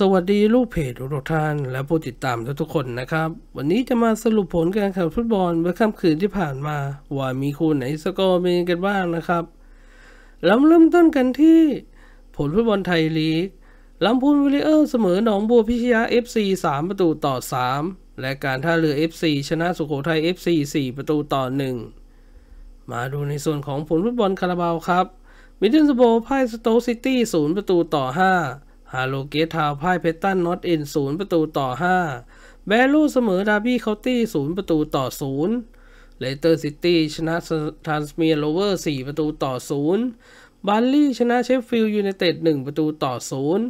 สวัสดีลูกเพจทุกท่าน และผู้ติดตามทุกคนนะครับ วันนี้จะมาสรุปผลการแข่งฟุตบอลเมื่อค่ำคืนที่ผ่านมา ว่ามีคู่ไหนสกอร์เป็นกันบ้างนะครับเรเริ่มต้นกันที่ ผลฟุตบอลไทยลีกลำพูนวิลเลอร์เสมอหนองบัวพิชยา FC 3ประตูต่อ 3 และการท่าเรือ FC ชนะสุโขทัย FC 4ประตูต่อ 1 มาดูในส่วนของผลฟุตบอลคาราบาวครับมิดเดิลสโบพ่ายสโตซิตี้0ประตูต่อ 5ฮาโลเกตทาวพ่ายเพตตันน็อตอินศูนย์ประตูต่อ5แบลูเสมอดาร์บี้เคาตี้ศูนย์ประตูต่อศูนย์เลสเตอร์ซิตี้ชนะทรานสเมียร์โลเวอร์4ประตูต่อศูนย์บัลลี่ชนะเชฟฟิลด์ยูไนเต็ด1ประตูต่อศูนย์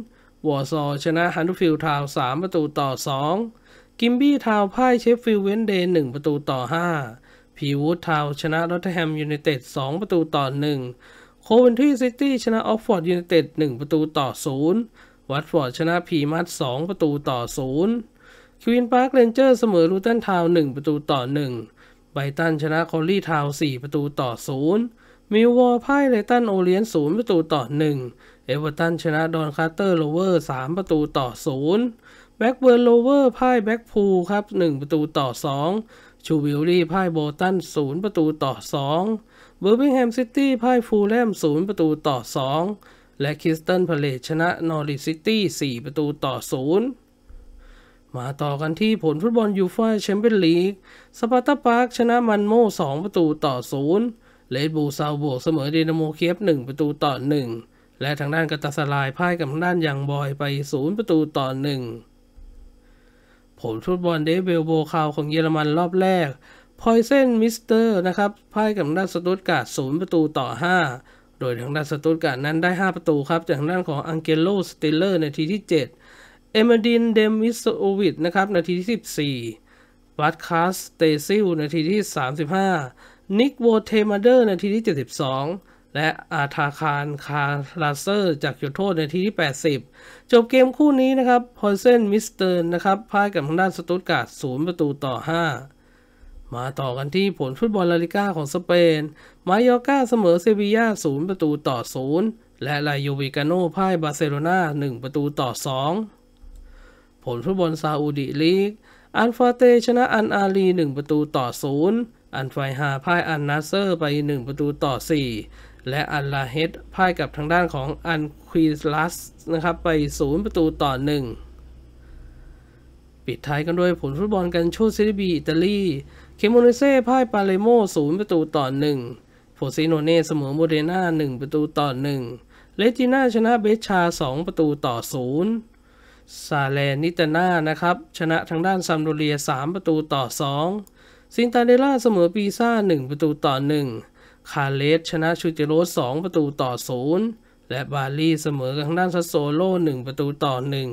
วอร์ซอชนะฮันดูฟิลด์ทาว3ประตูต่อ2กิมบี้ทาวพ่ายเชฟฟิลด์เวนเดย์1ประตูต่อ5พีวูดทาวชนะรอตเทแฮมยูไนเต็ด2ประตูต่อ1โคเวนทรีซิตี้ชนะออฟฟอร์ดยูไนเต็ด1ประตูต่อ 0วัตฟอร์ดชนะพีมัองประตูต่อศูนย์ควีนพาร์คเรนเจอร์เสมอลูตัน ทาวน์งประตูต่อ 1 ไบตันชนะคอลลี่ทาวน์่ประตูต่อศูนย์มิลวอร์พ่ายไรตันโอเลียนศู์ประตูต่อ 1 เอเวอร์ตันชนะดอนคาร์เตอร์โลเวอร์มประตูต่อศูนย์แบ็กเบิร์นโลเวอร์พ่ายแบ็กพูลครับงประตูต่อ 2 ชูวิลลี่พ่ายโบตันศูนย์ประตูต่อ 2เบอร์มิงแฮมซิตี้พ่ายฟูลแลมศูนย์ประตูต่อ2และคิสตันพาเลตชนะนอริซิตี้4 ประตูต่อ 0 มาต่อกันที่ผลฟุตบอลยูฟ่าแชมเปี้ยนลีกสปาร์ตาปาร์คชนะมันโม่ 2 ประตูต่อ0เลดบูซาวบวกเสมอเดนโมเคียฟ1ประตูต่อ 1 และทางด้านกาตาสลายพ่ายกับทางด้านยังบอยไป 0 ประตูต่อ 1 ผลฟุตบอลเดวิลโบคาวของเยอรมันรอบแรกพอยเซนมิสเตอร์นะครับพ่ายกับทางด้านสตุตการ์ดศูนย์ประตูต่อ 5ดยทางด้านสตูตการ์นั้นได้ 5 ประตูครับจากทางด้านของอังเกโลสติลเลอร์นาทีที่7เอมดินเดมิสโอวิดนะครับนาทีที่ 14วัตคาสเตซิลนาทีที่ 35นิกโวเทมาเดอร์นาทีที่ 72 และอาทาคารคาราเซอร์จากจุดโทษนาทีที่ 80 จบเกมคู่นี้นะครับพอยเซนมิสเตอร์นะครับพ่ายกับทางด้านสตูตการ์ด์ประตูต่อ 5มาต่อกันที่ผลฟุตบอลลาลิก้าของสเปน มายอก้าเสมอเซบีย่า0ประตูต่อ 0และลายูวิกาโนพ่ายบาร์เซโลนา1 ประตูต่อ 2 ผลฟุตบอลซาอุดิลีก อันฟาเตชนะอันอาลี 1 ประตูต่อ 0 อันไฟฮาพ่ายอันนาเซอร์ไป 1 ประตูต่อ 4 และอันลาเฮดพ่ายกับทางด้านของอันควีลัสนะครับไป 0 ประตูต่อ 1ปิดท้ายกันด้วยผลฟุตบอลกันโชซีรีบีอิตาลี เคโมเนเซ่พ่ายปาเลโมศูนย์ประตูต่อหนึ่งโฟซิโนเน่ เสมอโมเดนาหนึ่งประตูต่อหนึ่งเลจิน่าชนะเบชชาสองประตูต่อศูนย์ซาเลนิตานานะครับ ชนะทางด้านซัมโดเรียสามประตูต่อสองซินตาเดล่า เสมอปีซ่าหนึ่งประตูต่อหนึ่งคาเลสชนะชูเจโรสองประตูต่อศูนย์และบาลีเสมอกัทางด้านซัสโซโล่หนึ่งประตูต่อหนึ่ง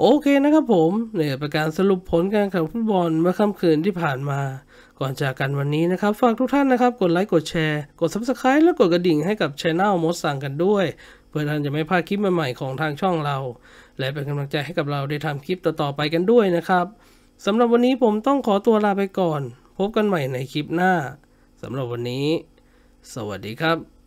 โอเคนะครับผมเนี่ยเป็นการสรุปผลการแข่งฟุตบอลเมื่อค่ำคืนที่ผ่านมา ก่อนจากกันวันนี้นะครับ ฝากทุกท่านนะครับ กดไลค์กดแชร์กด Subscribe และกดกระดิ่งให้กับช anel มดสั่งกันด้วย เพื่อท่านจะไม่พลาดคลิปใหม่ ๆ ของทางช่องเรา และเป็นกำลังใจให้กับเราได้ทำคลิปต่อๆไปกันด้วยนะครับสำหรับวันนี้ผมต้องขอตัวลาไปก่อน พบกันใหม่ในคลิปหน้าสำหรับวันนี้ สวัสดีครับ